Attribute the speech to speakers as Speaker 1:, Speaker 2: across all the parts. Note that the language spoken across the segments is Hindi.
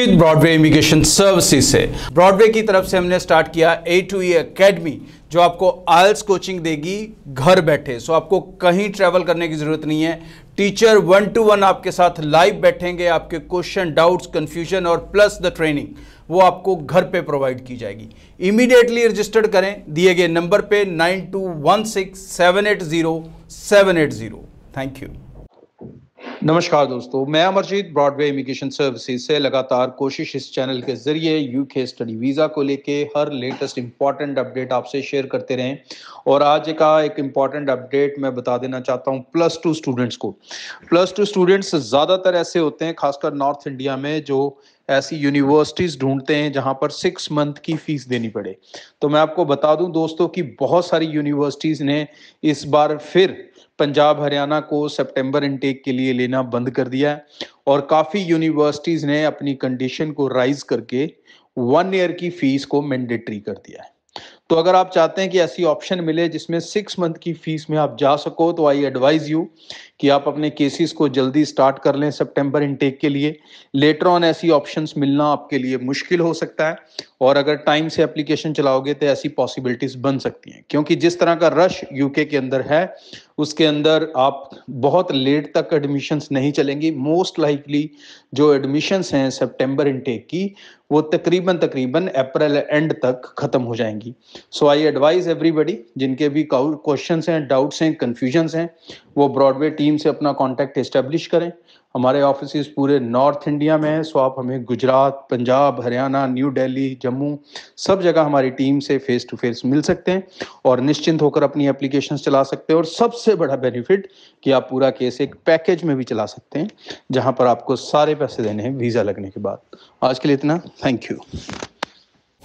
Speaker 1: ब्रॉडवे इमिग्रेशन सर्विसेज से ब्रॉडवे की तरफ से हमने स्टार्ट किया ए टू ई अकेडमी जो आपको आयल्स कोचिंग देगी घर बैठे सो आपको कहीं ट्रेवल करने की ज़रूरत नहीं है टीचर वन टू वन आपके साथ लाइव बैठेंगे आपके क्वेश्चन डाउट्स कंफ्यूजन और प्लस द ट्रेनिंग वो आपको घर पे प्रोवाइड की जाएगी इमीडिएटली रजिस्टर्ड करें दिए गए नंबर पे nine two one six seven eight zero seven eight zero thank you नमस्कार दोस्तों मैं अमरजीत ब्रॉडवे इमिग्रेशन सर्विसेज से लगातार कोशिश इस चैनल के जरिए यूके स्टडी वीज़ा को लेके हर लेटेस्ट इंपॉर्टेंट अपडेट आपसे शेयर करते रहें और आज का एक इम्पॉर्टेंट अपडेट मैं बता देना चाहता हूं प्लस टू स्टूडेंट्स को प्लस टू स्टूडेंट्स ज़्यादातर ऐसे होते हैं खासकर नॉर्थ इंडिया में जो ऐसी यूनिवर्सिटीज़ ढूंढते हैं जहां पर सिक्स मंथ की फीस देनी पड़े तो मैं आपको बता दूं दोस्तों कि बहुत सारी यूनिवर्सिटीज़ ने इस बार फिर पंजाब हरियाणा को सितंबर इनटेक के लिए लेना बंद कर दिया है और काफ़ी यूनिवर्सिटीज़ ने अपनी कंडीशन को राइज करके वन ईयर की फीस को मैंडेटरी कर दिया है तो अगर आप चाहते हैं कि ऐसी ऑप्शन मिले जिसमें सिक्स मंथ की फीस में आप जा सको तो आई एडवाइज यू कि आप अपने केसेस को जल्दी स्टार्ट कर लें सितंबर इनटेक के लिए लेटर ऑन ऐसी ऑप्शंस मिलना आपके लिए मुश्किल हो सकता है और अगर टाइम से एप्लीकेशन चलाओगे तो ऐसी पॉसिबिलिटीज बन सकती हैं क्योंकि जिस तरह का रश यूके के अंदर है उसके अंदर आप बहुत लेट तक एडमिशन्स नहीं चलेंगी मोस्ट लाइकली जो एडमिशन्स हैं सितंबर इनटेक की वो तकरीबन तकरीबन अप्रैल एंड तक ख़त्म हो जाएंगी सो आई एडवाइज एवरीबडी जिनके भी क्वेश्चंस हैं डाउट्स हैं कन्फ्यूजन्स हैं वो ब्रॉडवे टी टीम से अपना कॉन्टैक्ट इस्टेब्लिश करें हमारे ऑफिस पूरे नॉर्थ इंडिया में हैं सो आप हमें गुजरात पंजाब हरियाणा न्यू दिल्ली जम्मू सब जगह हमारी टीम से फेस टू फेस मिल सकते हैं और निश्चिंत होकर अपनी एप्लीकेशन चला सकते हैं और सबसे बड़ा बेनिफिट कि आप पूरा केस एक पैकेज में भी चला सकते हैं जहाँ पर आपको सारे पैसे देने हैं वीज़ा लगने के बाद आज के लिए इतना थैंक यू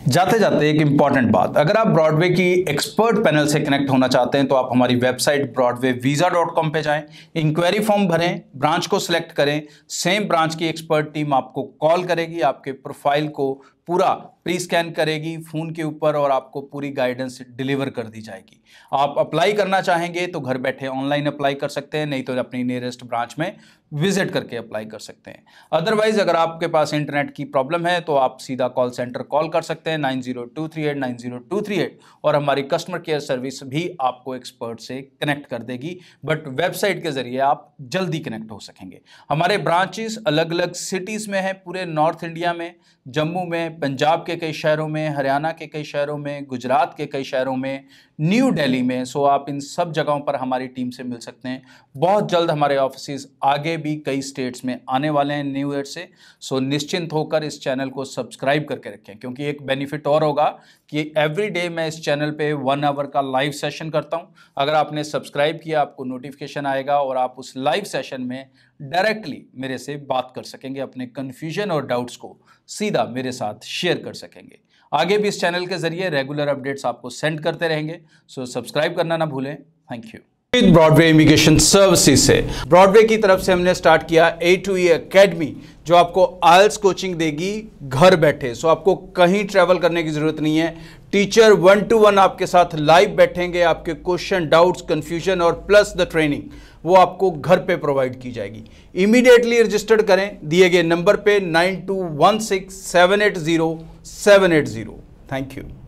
Speaker 1: जाते जाते एक इंपॉर्टेंट बात अगर आप ब्रॉडवे की एक्सपर्ट पैनल से कनेक्ट होना चाहते हैं तो आप हमारी website Broadway visa dot com पर जाएं इंक्वायरी फॉर्म भरें ब्रांच को सिलेक्ट करें सेम ब्रांच की एक्सपर्ट टीम आपको कॉल करेगी आपके प्रोफाइल को पूरा प्री स्कैन करेगी फ़ोन के ऊपर और आपको पूरी गाइडेंस डिलीवर कर दी जाएगी आप अप्लाई करना चाहेंगे तो घर बैठे ऑनलाइन अप्लाई कर सकते हैं नहीं तो अपनी नियरेस्ट ब्रांच में विजिट करके अप्लाई कर सकते हैं अदरवाइज़ अगर आपके पास इंटरनेट की प्रॉब्लम है तो आप सीधा कॉल सेंटर कॉल कर सकते हैं nine zero two three eight nine zero two three eight और हमारी कस्टमर केयर सर्विस भी आपको एक्सपर्ट से कनेक्ट कर देगी बट वेबसाइट के ज़रिए आप जल्दी कनेक्ट हो सकेंगे हमारे ब्रांचेस अलग अलग सिटीज़ में हैं पूरे नॉर्थ इंडिया में जम्मू में पंजाब के कई शहरों में हरियाणा के कई शहरों में गुजरात के कई शहरों में न्यू दिल्ली में सो आप इन सब जगहों पर हमारी टीम से मिल सकते हैं बहुत जल्द हमारे ऑफिस आगे भी कई स्टेट्स में आने वाले हैं न्यू ईयर से सो निश्चिंत होकर इस चैनल को सब्सक्राइब करके रखें क्योंकि एक बेनिफिट और होगा कि एवरी डे मैं इस चैनल पर वन आवर का लाइव सेशन करता हूँ अगर आपने सब्सक्राइब किया आपको नोटिफिकेशन आएगा और आप उस लाइव सेशन में डायरेक्टली मेरे से बात कर सकेंगे अपने कन्फ्यूजन और डाउट्स को सीधा मेरे साथ शेयर कर सकेंगे आगे भी इस चैनल के जरिए रेगुलर अपडेट्स आपको सेंड करते रहेंगे सो सब्सक्राइब करना ना भूलें thank you Broadway immigration services से ब्रॉडवे की तरफ से हमने स्टार्ट किया ए टू ई अकेडमी जो आपको आयल्स कोचिंग देगी घर बैठे सो आपको कहीं ट्रैवल करने की ज़रूरत नहीं है टीचर वन टू वन आपके साथ लाइव बैठेंगे आपके क्वेश्चन डाउट्स कंफ्यूजन और प्लस द ट्रेनिंग वो आपको घर पे प्रोवाइड की जाएगी इमीडिएटली रजिस्टर्ड करें दिए गए नंबर पे nine two one six seven eight zero seven eight zero thank you